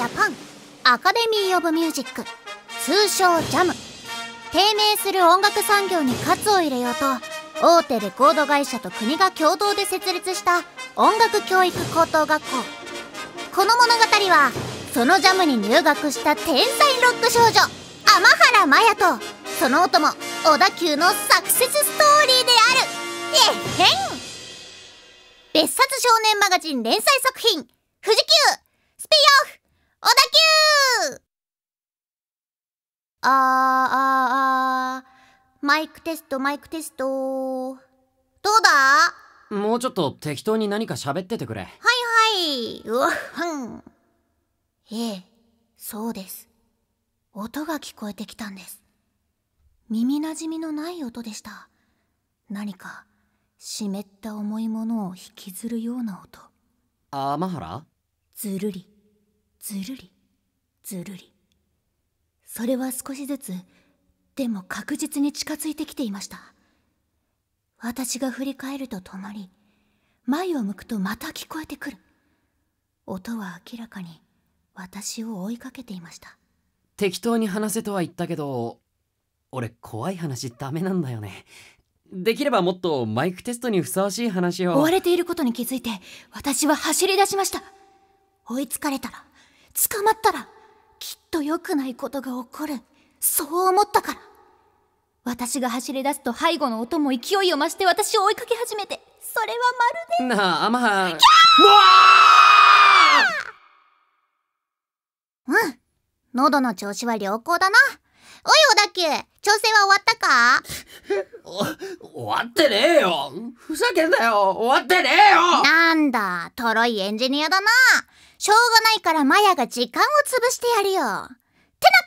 ジャパンアカデミー・オブ・ミュージック通称ジャム低迷する音楽産業に活を入れようと大手レコード会社と国が共同で設立した音楽教育高等学校この物語はそのジャムに入学した天才ロック少女天原麻也とそのお供小田急のサクセスストーリーであるえへん別冊少年マガジン連載作品富士急スピンオフ小田急あーあーあー、マイクテストマイクテスト。どうだもうちょっと適当に何か喋っててくれ。はいはい。うわはん。ええ、そうです。音が聞こえてきたんです。耳なじみのない音でした。何か湿った重いものを引きずるような音。天原ずるり。ずるりずるりそれは少しずつでも確実に近づいてきていました私が振り返ると止まり前を向くとまた聞こえてくる音は明らかに私を追いかけていました適当に話せとは言ったけど俺怖い話ダメなんだよねできればもっとマイクテストにふさわしい話を追われていることに気づいて私は走り出しました追いつかれたら捕まったらきっと良くないことが起こるそう思ったから私が走り出すと背後の音も勢いを増して私を追いかけ始めてそれはまるでなあまあうん喉の調子は良好だなおいおだけ、調整は終わったか 終わってねえよふざけんなよ終わってねえよなんだトロいエンジニアだなしょうがないからマヤが時間を潰してやるよ。ってな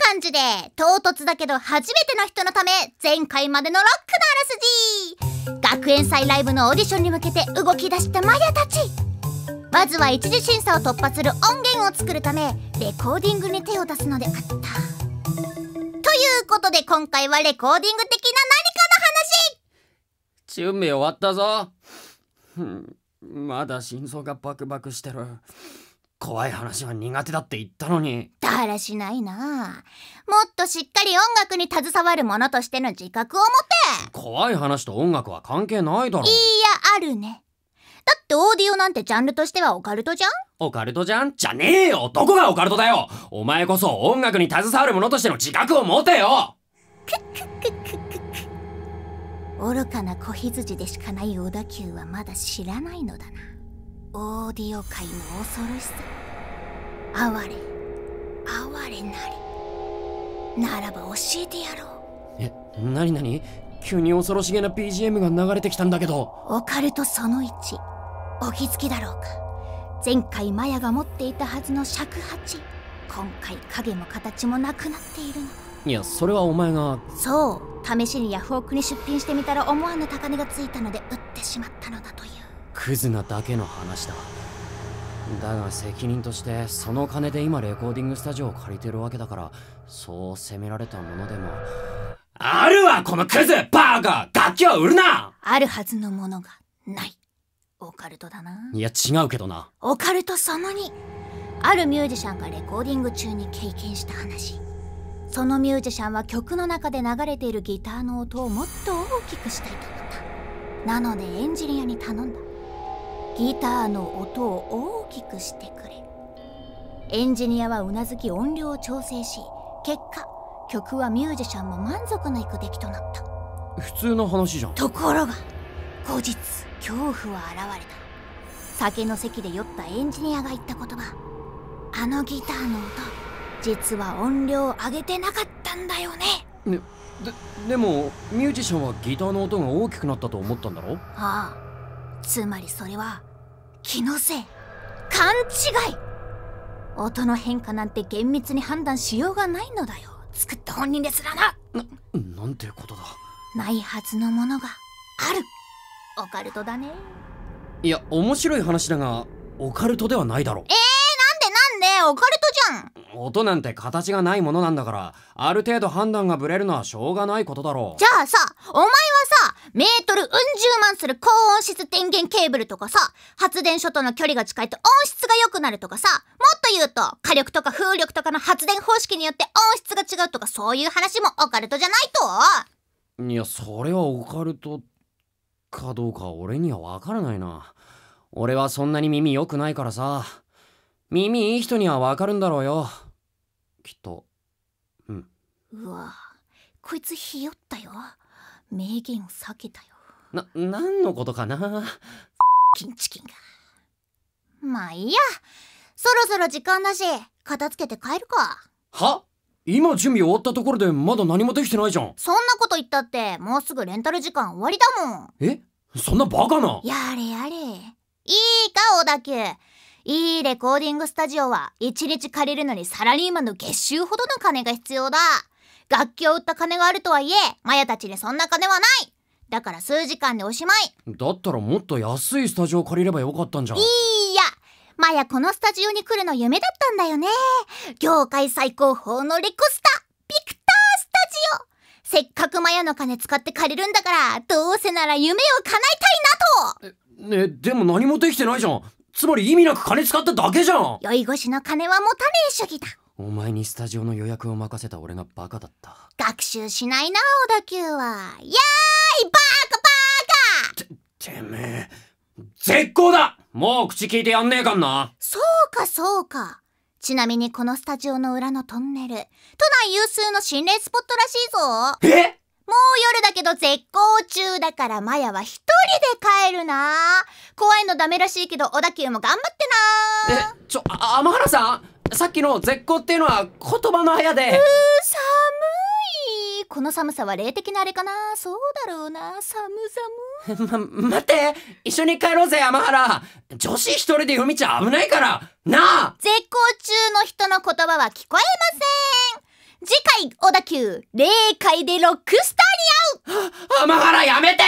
感じで、唐突だけど初めての人のため、前回までのロックのあらすじ学園祭ライブのオーディションに向けて動き出したマヤたちまずは一次審査を突破する音源を作るため、レコーディングに手を出すのであった。ということで今回はレコーディング的な何かの話準備終わったぞまだ心臓がバクバクしてる怖い話は苦手だって言ったのにだらしないなもっとしっかり音楽に携わるものとしての自覚を持て怖い話と音楽は関係ないだろいやあるねだってオーディオなんてジャンルとしてはオカルトじゃんオカルトじゃんじゃねえよどこがオカルトだよお前こそ音楽に携わるものとしての自覚を持てよクックックックック愚かな子羊でしかない小田急はまだ知らないのだなオーディオ界の恐ろしさ哀れ哀れなりならば教えてやろうえなになに急に恐ろしげな BGM が流れてきたんだけどオカルトその1お気づきだろうか前回マヤが持っていたはずの尺八今回影も形もなくなっているのいやそれはお前がそう試しにヤフオクに出品してみたら思わぬ高値がついたので売ってしまったのだというクズなだけの話だだが責任としてその金で今レコーディングスタジオを借りてるわけだからそう責められたものでもあるわこのクズバーガー楽器は売るなあるはずのものがないオカルトだないや違うけどなオカルトそのにあるミュージシャンがレコーディング中に経験した話そのミュージシャンは曲の中で流れているギターの音をもっと大きくしたいと思ったなのでエンジニアに頼んだギターの音を大きくしてくれエンジニアはうなずき音量を調整し結果曲はミュージシャンも満足のいく出来となった普通の話じゃんところが後日恐怖は現れた酒の席で酔ったエンジニアが言った言葉あのギターの音実は音量を上げてなかったんだよねででもミュージシャンはギターの音が大きくなったと思ったんだろああつまりそれは気のせい勘違い音の変化なんて厳密に判断しようがないのだよ作った本人ですらなななんてことだないはずのものがあるオカルトだねいや面白い話だがオカルトではないだろうえー、なんでなんでオカルトじゃん音なんて形がないものなんだからある程度判断がぶれるのはしょうがないことだろうじゃあさお前はメートルうん十万する高音質電源ケーブルとかさ、発電所との距離が近いと音質が良くなるとかさ、もっと言うと火力とか風力とかの発電方式によって音質が違うとかそういう話もオカルトじゃないといや、それはオカルトかどうか俺にはわからないな。俺はそんなに耳良くないからさ。耳いい人にはわかるんだろうよ。きっと。うん。うわこいつひよったよ。名言を避けたよな何のことかなキンチキンがまあいいやそろそろ時間だし片付けて帰るかは今準備終わったところでまだ何もできてないじゃんそんなこと言ったってもうすぐレンタル時間終わりだもんえそんなバカなやれやれいいか小田急いいレコーディングスタジオは1日借りるのにサラリーマンの月収ほどの金が必要だ楽器を売った金があるとはいえマヤたちにそんな金はないだから数時間でおしまいだったらもっと安いスタジオ借りればよかったんじゃんいいやマヤこのスタジオに来るの夢だったんだよね業界最高峰のレコスタビクタースタジオせっかくマヤの金使って借りるんだからどうせなら夢を叶えたいなとねでも何もできてないじゃんつまり意味なく金使っただけじゃん酔い越しの金は持たねえ主義だお前にスタジオの予約を任せた俺がバカだった学習しないな小田急はやーいバカバカててめえ絶好だもう口聞いてやんねえかんなそうかそうかちなみにこのスタジオの裏のトンネル都内有数の心霊スポットらしいぞえもう夜だけど絶好中だからマヤは一人で帰るな怖いのダメらしいけど小田急も頑張ってなえちょ天原さんさっきの絶好っていうのは言葉のあやでうー寒いこの寒さは霊的なあれかなそうだろうな寒寒 ま、待って一緒に帰ろうぜ山原女子一人でち道危ないからなあ絶好中の人の言葉は聞こえません次回小田急霊界でロックスターに会う天原やめて